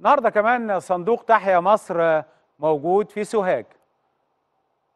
النهارده كمان صندوق تحيا مصر موجود في سوهاج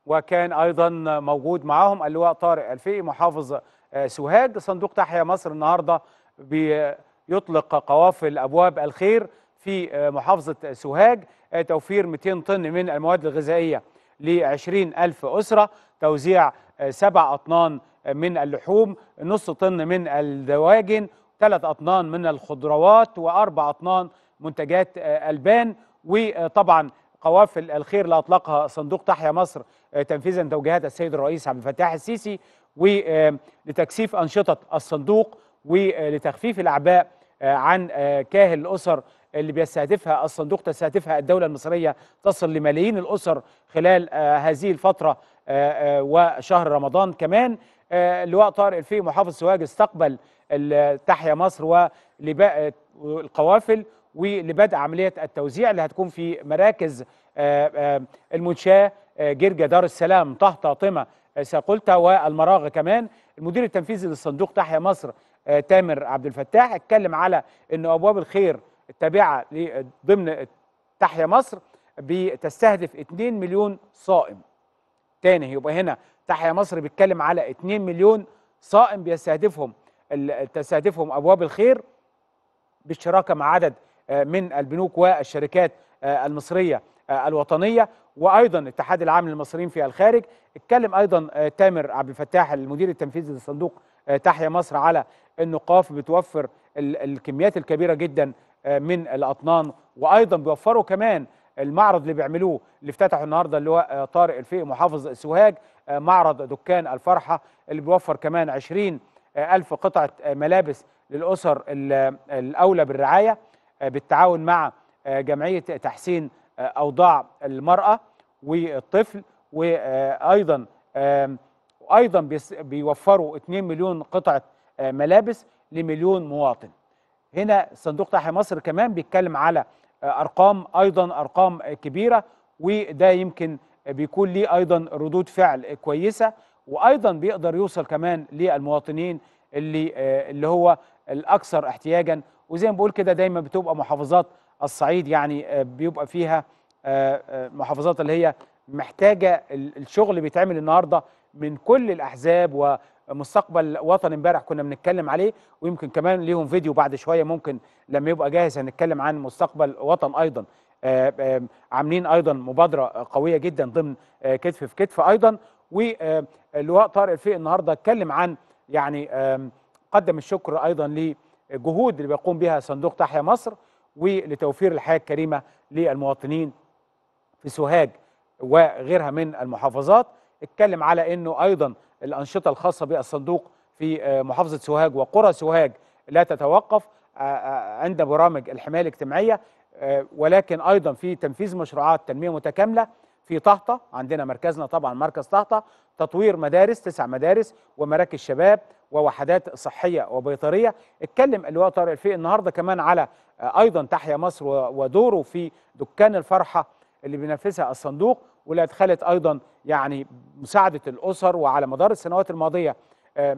وكان ايضا موجود معاهم اللواء طارق الفقي محافظ آه، سوهاج صندوق تحيا مصر النهارده بيطلق قوافل ابواب الخير في آه، محافظه سوهاج آه، توفير 200 طن من المواد الغذائيه ل 20000 اسره توزيع سبع اطنان من اللحوم نص طن من الدواجن ثلاث اطنان من الخضروات واربع اطنان منتجات آه، البان وطبعا قوافل الخير اللي اطلقها صندوق تحيا مصر آه، تنفيذا توجيهات السيد الرئيس عبد الفتاح السيسي ولتكثيف انشطه الصندوق ولتخفيف آه، الاعباء عن كاهل الاسر اللي بيستهدفها الصندوق تستهدفها الدوله المصريه تصل لملايين الاسر خلال هذه الفتره وشهر رمضان كمان لواء طارق الفقي محافظ سواج استقبل تحيا مصر ولباء القوافل ولبدء عمليه التوزيع اللي هتكون في مراكز آه، آه، المنشاه آه، جرجا دار السلام طهطا طمه ساقولتا والمراغه كمان المدير التنفيذي للصندوق تحيا مصر تامر عبد الفتاح اتكلم على ان ابواب الخير التابعه ضمن تحيا مصر بتستهدف 2 مليون صائم تاني يبقى هنا تحيا مصر بيتكلم على 2 مليون صائم بيستهدفهم تستهدفهم ابواب الخير بالشراكه مع عدد آه، من البنوك والشركات آه، المصرية آه، الوطنية وايضا الاتحاد العام للمصريين في الخارج اتكلم ايضا تامر عبد الفتاح المدير التنفيذي لصندوق تحيا مصر على النقاف بتوفر الكميات الكبيره جدا من الاطنان وايضا بيوفروا كمان المعرض اللي بيعملوه اللي افتتحه النهارده اللي هو طارق الفقي محافظ سوهاج معرض دكان الفرحه اللي بيوفر كمان عشرين ألف قطعه ملابس للاسر الاولى بالرعايه آه، بالتعاون مع آه، جمعيه تحسين آه، اوضاع المراه والطفل وايضا وايضا بيوفروا 2 مليون قطعه ملابس لمليون مواطن. هنا صندوق تحية مصر كمان بيتكلم على ارقام ايضا ارقام كبيره وده يمكن بيكون ليه ايضا ردود فعل كويسه وايضا بيقدر يوصل كمان للمواطنين اللي اللي هو الاكثر احتياجا وزي ما بقول كده دايما بتبقى محافظات الصعيد يعني آه، بيبقى فيها آه، آه، محافظات اللي هي محتاجه الشغل اللي بيتعمل النهارده من كل الاحزاب ومستقبل وطن امبارح كنا بنتكلم عليه ويمكن كمان ليهم فيديو بعد شويه ممكن لما يبقى جاهز هنتكلم عن مستقبل وطن ايضا عاملين ايضا مبادره قويه جدا ضمن كتف في كتف ايضا واللواء طارق الفقي النهارده اتكلم عن يعني قدم الشكر ايضا ل الجهود اللي بيقوم بها صندوق تحيا مصر ولتوفير الحياه الكريمه للمواطنين في سوهاج وغيرها من المحافظات اتكلم على انه ايضا الانشطه الخاصه بالصندوق في آه، محافظه سوهاج وقرى سوهاج لا تتوقف آه، آه، عند برامج الحمايه الاجتماعيه ولكن ايضا في تنفيذ مشروعات تنميه متكامله في طهطة عندنا مركزنا طبعا مركز طهطة تطوير مدارس تسع مدارس ومراكز شباب ووحدات صحية وبيطرية اتكلم اللواء طارق الفقي النهاردة كمان على آه، أيضا تحيا مصر ودوره في دكان الفرحة اللي بينفذها الصندوق واللي أدخلت أيضا يعني مساعدة الأسر وعلى مدار السنوات الماضية آه،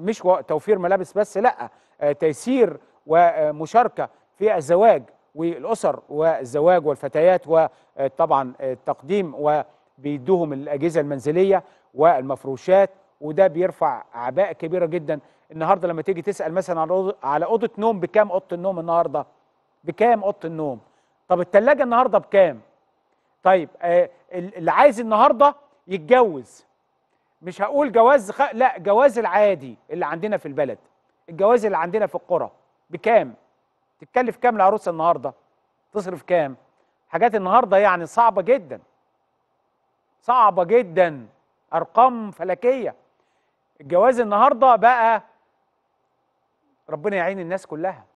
مش توفير ملابس بس لا آه، تيسير ومشاركة في الزواج والأسر والزواج والفتيات وطبعا التقديم وبيدوهم الأجهزة المنزلية والمفروشات وده بيرفع عباء كبيرة جدا النهاردة لما تيجي تسأل مثلا على أوضة نوم بكام أوضة النوم النهاردة بكام أوضة النوم طب التلاجة النهاردة بكام طيب آه، اللي عايز النهاردة يتجوز مش هقول جواز خ... لا جواز العادي اللي عندنا في البلد الجواز اللي عندنا في القرى بكام تتكلف كام العروسه النهارده تصرف كام حاجات النهارده يعني صعبه جدا صعبه جدا ارقام فلكيه الجواز النهارده بقى ربنا يعين الناس كلها